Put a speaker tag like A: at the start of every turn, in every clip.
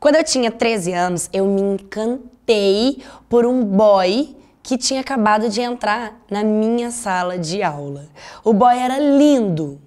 A: Quando eu tinha 13 anos, eu me encantei por um boy que tinha acabado de entrar na minha sala de aula. O boy era lindo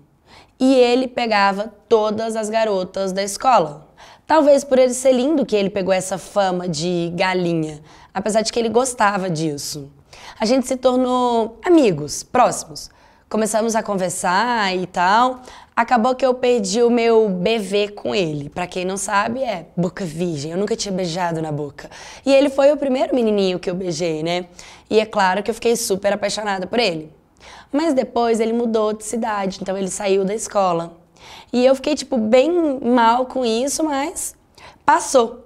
A: e ele pegava todas as garotas da escola. Talvez por ele ser lindo que ele pegou essa fama de galinha, apesar de que ele gostava disso. A gente se tornou amigos, próximos começamos a conversar e tal. Acabou que eu perdi o meu BV com ele. Para quem não sabe, é boca virgem. Eu nunca tinha beijado na boca. E ele foi o primeiro menininho que eu beijei, né? E é claro que eu fiquei super apaixonada por ele. Mas depois ele mudou de cidade, então ele saiu da escola. E eu fiquei, tipo, bem mal com isso, mas passou.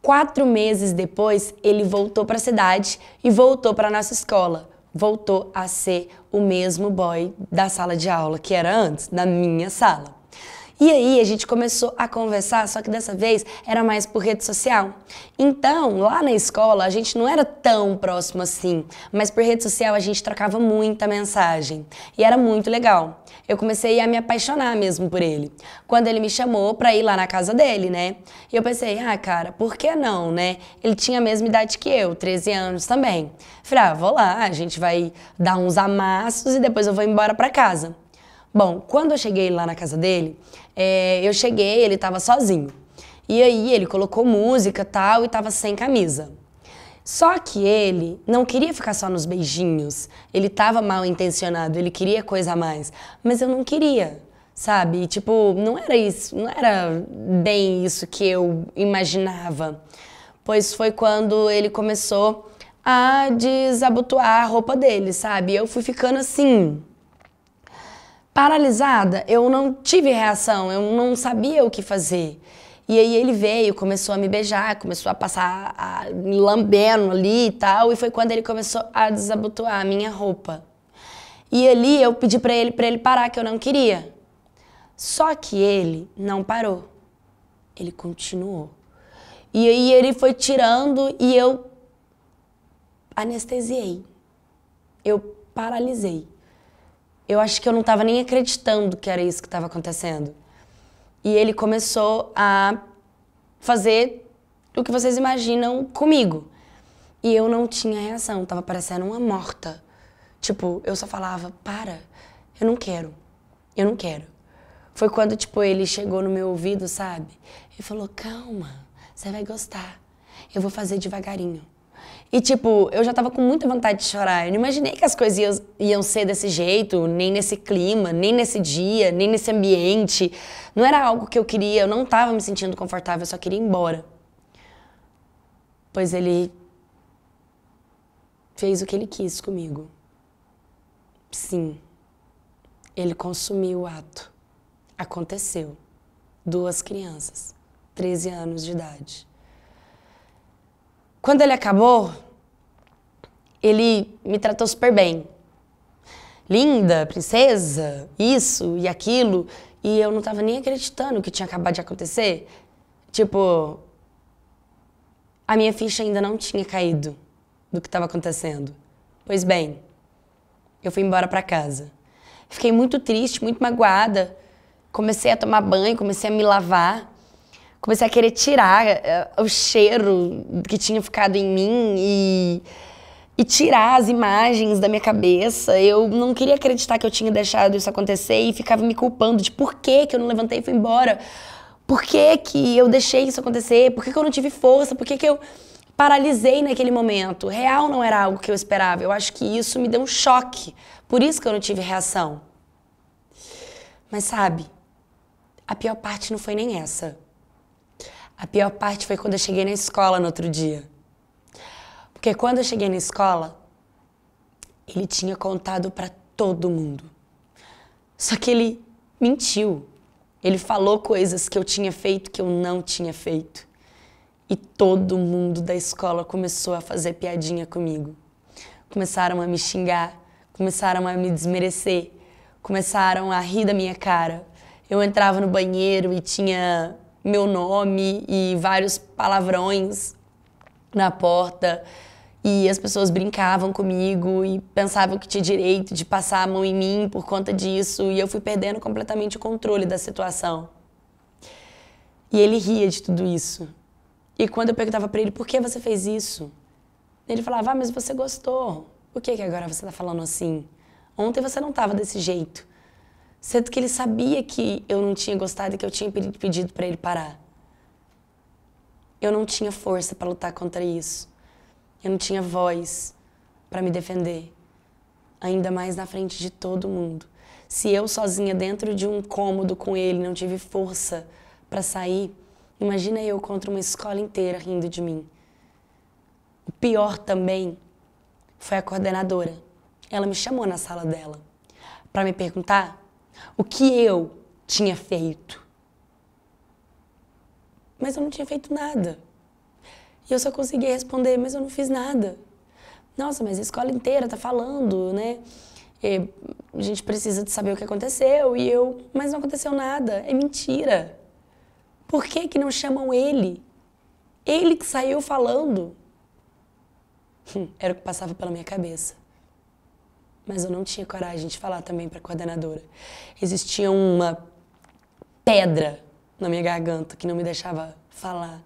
A: Quatro meses depois, ele voltou para a cidade e voltou para nossa escola voltou a ser o mesmo boy da sala de aula que era antes, na minha sala. E aí a gente começou a conversar, só que dessa vez era mais por rede social. Então, lá na escola, a gente não era tão próximo assim, mas por rede social a gente trocava muita mensagem. E era muito legal. Eu comecei a me apaixonar mesmo por ele. Quando ele me chamou pra ir lá na casa dele, né? E eu pensei, ah, cara, por que não, né? Ele tinha a mesma idade que eu, 13 anos também. Falei, ah, vou lá, a gente vai dar uns amassos e depois eu vou embora pra casa. Bom, quando eu cheguei lá na casa dele, é, eu cheguei, ele estava sozinho. E aí ele colocou música tal e estava sem camisa. Só que ele não queria ficar só nos beijinhos. Ele estava mal intencionado, ele queria coisa a mais. Mas eu não queria, sabe? tipo, não era isso, não era bem isso que eu imaginava. Pois foi quando ele começou a desabotoar a roupa dele, sabe? Eu fui ficando assim, paralisada. Eu não tive reação, eu não sabia o que fazer. E aí ele veio, começou a me beijar, começou a passar a, me lambendo ali e tal, e foi quando ele começou a desabotoar a minha roupa. E ali eu pedi para ele para ele parar que eu não queria. Só que ele não parou. Ele continuou. E aí ele foi tirando e eu anestesiei. Eu paralisei eu acho que eu não estava nem acreditando que era isso que estava acontecendo. E ele começou a fazer o que vocês imaginam comigo. E eu não tinha reação, estava parecendo uma morta. Tipo, eu só falava, para, eu não quero, eu não quero. Foi quando, tipo, ele chegou no meu ouvido, sabe? E falou, calma, você vai gostar. Eu vou fazer devagarinho. E, tipo, eu já tava com muita vontade de chorar. Eu não imaginei que as coisas iam, iam, ser desse jeito, nem nesse clima, nem nesse dia, nem nesse ambiente. Não era algo que eu queria, eu não tava me sentindo confortável, eu só queria ir embora. Pois ele fez o que ele quis comigo. Sim, ele consumiu o ato. Aconteceu. Duas crianças, 13 anos de idade. Quando ele acabou, ele me tratou super bem. Linda, princesa, isso e aquilo. E eu não tava nem acreditando o que tinha acabado de acontecer. Tipo, a minha ficha ainda não tinha caído do que estava acontecendo. Pois bem, eu fui embora para casa. Fiquei muito triste, muito magoada. Comecei a tomar banho, comecei a me lavar comecei a querer tirar é, o cheiro que tinha ficado em mim e, e tirar as imagens da minha cabeça. Eu não queria acreditar que eu tinha deixado isso acontecer e ficava me culpando de por que, que eu não levantei e fui embora. Por que, que eu deixei isso acontecer? Por que, que eu não tive força? Por que, que eu paralisei naquele momento? Real não era algo que eu esperava. Eu acho que isso me deu um choque. Por isso que eu não tive reação. Mas sabe, a pior parte não foi nem essa. A pior parte foi quando eu cheguei na escola no outro dia. Porque quando eu cheguei na escola, ele tinha contado para todo mundo. Só que ele mentiu. Ele falou coisas que eu tinha feito que eu não tinha feito. E todo mundo da escola começou a fazer piadinha comigo. Começaram a me xingar, começaram a me desmerecer, começaram a rir da minha cara. Eu entrava no banheiro e tinha meu nome e vários palavrões na porta. E as pessoas brincavam comigo e pensavam que tinha direito de passar a mão em mim por conta disso. E eu fui perdendo completamente o controle da situação. E ele ria de tudo isso. E quando eu perguntava para ele por que você fez isso, ele falava: ah, mas você gostou. Por que, que agora você está falando assim? Ontem você não estava desse jeito. Sendo que ele sabia que eu não tinha gostado e que eu tinha pedido para ele parar. Eu não tinha força para lutar contra isso. Eu não tinha voz para me defender. Ainda mais na frente de todo mundo. Se eu sozinha dentro de um cômodo com ele não tive força para sair, imagina eu contra uma escola inteira rindo de mim. O pior também foi a coordenadora. Ela me chamou na sala dela para me perguntar o que eu tinha feito. Mas eu não tinha feito nada. E eu só consegui responder, mas eu não fiz nada. Nossa, mas a escola inteira tá falando, né? E a gente precisa de saber o que aconteceu. E eu, mas não aconteceu nada. É mentira. Por que que não chamam ele? Ele que saiu falando. Hum, era o que passava pela minha cabeça mas eu não tinha coragem de falar também para a coordenadora. Existia uma pedra na minha garganta que não me deixava falar,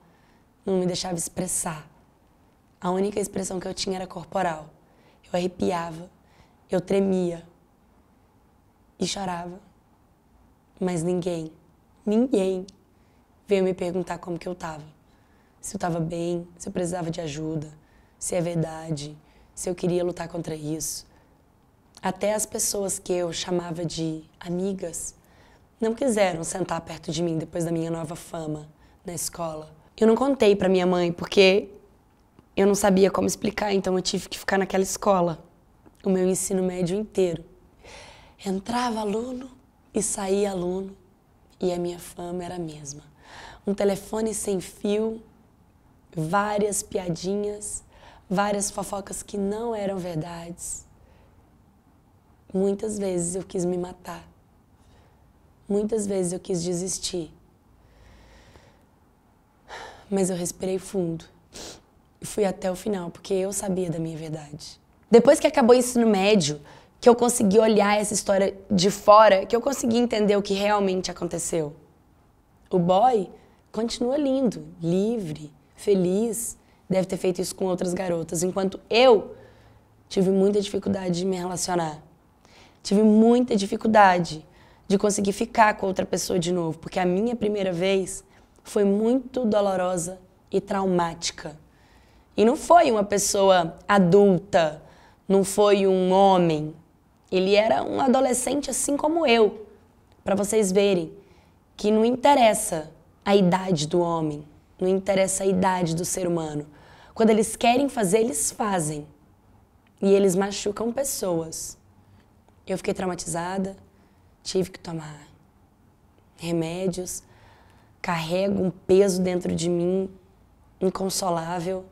A: não me deixava expressar. A única expressão que eu tinha era corporal. Eu arrepiava, eu tremia e chorava. Mas ninguém, ninguém veio me perguntar como que eu estava. Se eu estava bem, se eu precisava de ajuda, se é verdade, se eu queria lutar contra isso, até as pessoas que eu chamava de amigas não quiseram sentar perto de mim depois da minha nova fama na escola. Eu não contei para minha mãe porque eu não sabia como explicar, então eu tive que ficar naquela escola o meu ensino médio inteiro. Entrava aluno e saía aluno e a minha fama era a mesma. Um telefone sem fio, várias piadinhas, várias fofocas que não eram verdades Muitas vezes eu quis me matar. Muitas vezes eu quis desistir. Mas eu respirei fundo e fui até o final, porque eu sabia da minha verdade. Depois que acabou o ensino médio, que eu consegui olhar essa história de fora, que eu consegui entender o que realmente aconteceu. O boy continua lindo, livre, feliz, deve ter feito isso com outras garotas, enquanto eu tive muita dificuldade de me relacionar tive muita dificuldade de conseguir ficar com outra pessoa de novo, porque a minha primeira vez foi muito dolorosa e traumática. E não foi uma pessoa adulta, não foi um homem. Ele era um adolescente assim como eu, para vocês verem que não interessa a idade do homem, não interessa a idade do ser humano. Quando eles querem fazer, eles fazem. E eles machucam pessoas. Eu fiquei traumatizada, tive que tomar remédios, carrego um peso dentro de mim inconsolável.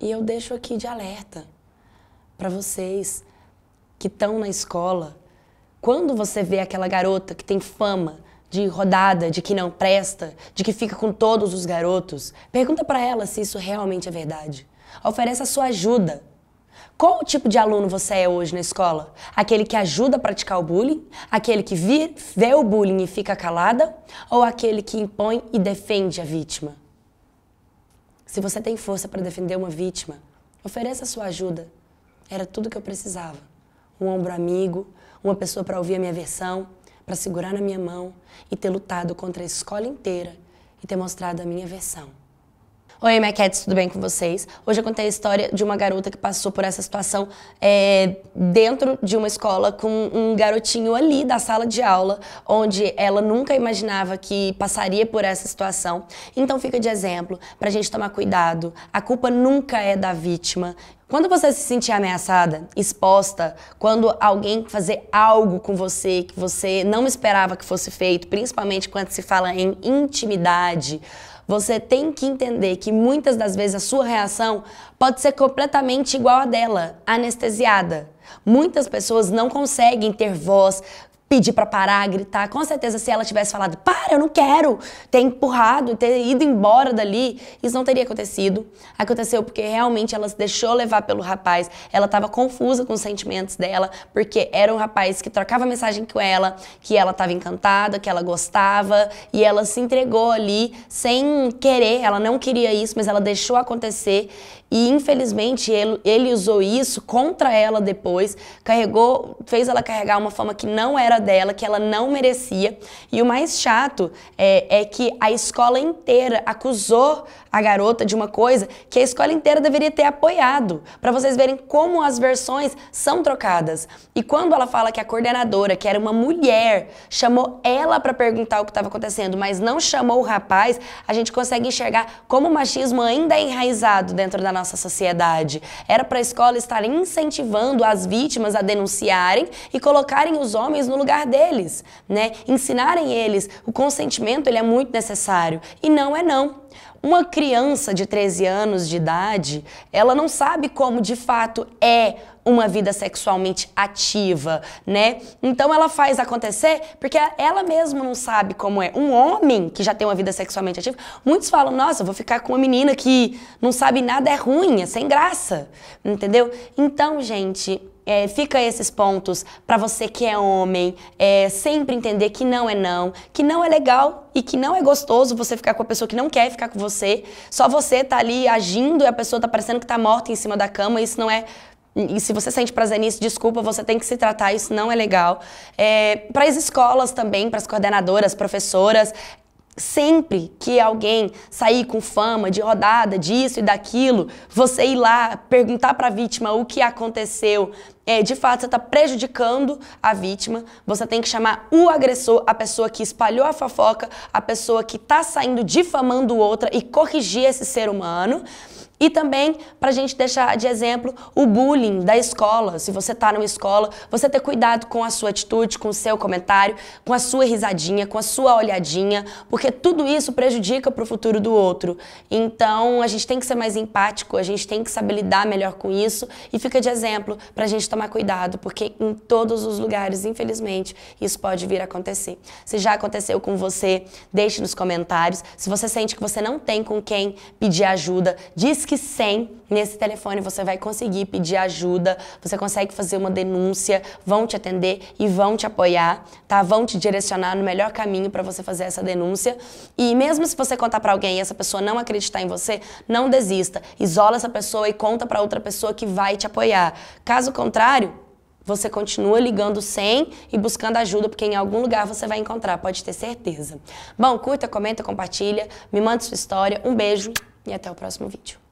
A: E eu deixo aqui de alerta para vocês que estão na escola. Quando você vê aquela garota que tem fama de rodada, de que não presta, de que fica com todos os garotos, pergunta para ela se isso realmente é verdade. Oferece a sua ajuda. Qual o tipo de aluno você é hoje na escola? Aquele que ajuda a praticar o bullying? Aquele que vê o bullying e fica calada? Ou aquele que impõe e defende a vítima? Se você tem força para defender uma vítima, ofereça sua ajuda. Era tudo que eu precisava. Um ombro amigo, uma pessoa para ouvir a minha versão, para segurar na minha mão e ter lutado contra a escola inteira e ter mostrado a minha versão. Oi, Maquettes, tudo bem com vocês? Hoje eu contei a história de uma garota que passou por essa situação é, dentro de uma escola com um garotinho ali da sala de aula, onde ela nunca imaginava que passaria por essa situação. Então fica de exemplo para a gente tomar cuidado. A culpa nunca é da vítima. Quando você se sentir ameaçada, exposta, quando alguém fazer algo com você que você não esperava que fosse feito, principalmente quando se fala em intimidade, você tem que entender que muitas das vezes a sua reação pode ser completamente igual à dela, anestesiada. Muitas pessoas não conseguem ter voz, pedir para parar, gritar. Com certeza, se ela tivesse falado, para, eu não quero, ter empurrado, ter ido embora dali, isso não teria acontecido. Aconteceu porque realmente ela se deixou levar pelo rapaz, ela estava confusa com os sentimentos dela, porque era um rapaz que trocava mensagem com ela, que ela estava encantada, que ela gostava, e ela se entregou ali sem querer, ela não queria isso, mas ela deixou acontecer. E infelizmente ele, ele usou isso contra ela depois, carregou, fez ela carregar uma fama que não era vida dela que ela não merecia. E o mais chato é, é que a escola inteira acusou a garota de uma coisa que a escola inteira deveria ter apoiado, para vocês verem como as versões são trocadas. E quando ela fala que a coordenadora, que era uma mulher, chamou ela para perguntar o que estava acontecendo, mas não chamou o rapaz, a gente consegue enxergar como o machismo ainda é enraizado dentro da nossa sociedade. Era para a escola estar incentivando as vítimas a denunciarem e colocarem os homens no lugar lugar deles, né? Ensinarem eles o consentimento, ele é muito necessário e não é não. Uma criança de 13 anos de idade, ela não sabe como de fato é uma vida sexualmente ativa, né? Então ela faz acontecer porque ela mesma não sabe como é. Um homem que já tem uma vida sexualmente ativa, muitos falam: "Nossa, vou ficar com uma menina que não sabe nada, é ruim, é sem graça". Entendeu? Então, gente, é, fica esses pontos para você que é homem, é, sempre entender que não é não, que não é legal e que não é gostoso você ficar com a pessoa que não quer ficar com você. Só você tá ali agindo e a pessoa tá parecendo que tá morta em cima da cama, isso não é e se você sente prazer nisso, desculpa, você tem que se tratar, isso não é legal. É, para as escolas também, para as coordenadoras, professoras, sempre que alguém sair com fama de rodada disso e daquilo, você ir lá perguntar para a vítima o que aconteceu, é, de fato você está prejudicando a vítima, você tem que chamar o agressor, a pessoa que espalhou a fofoca, a pessoa que está saindo difamando outra e corrigir esse ser humano. E também, para a gente deixar de exemplo, o bullying da escola. Se você está numa escola, você ter cuidado com a sua atitude, com o seu comentário, com a sua risadinha, com a sua olhadinha, porque tudo isso prejudica para o futuro do outro. Então, a gente tem que ser mais empático, a gente tem que saber lidar melhor com isso e fica de exemplo para a gente tomar cuidado, porque em todos os lugares, infelizmente, isso pode vir a acontecer. Se já aconteceu com você, deixe nos comentários. Se você sente que você não tem com quem pedir ajuda, diz Disque 100, nesse telefone você vai conseguir pedir ajuda, você consegue fazer uma denúncia, vão te atender e vão te apoiar, tá? Vão te direcionar no melhor caminho para você fazer essa denúncia. E mesmo se você contar para alguém e essa pessoa não acreditar em você, não desista. Isola essa pessoa e conta para outra pessoa que vai te apoiar. Caso contrário, você continua ligando sem e buscando ajuda, porque em algum lugar você vai encontrar, pode ter certeza. Bom, curta, comenta, compartilha, me manda sua história. Um beijo e até o próximo vídeo.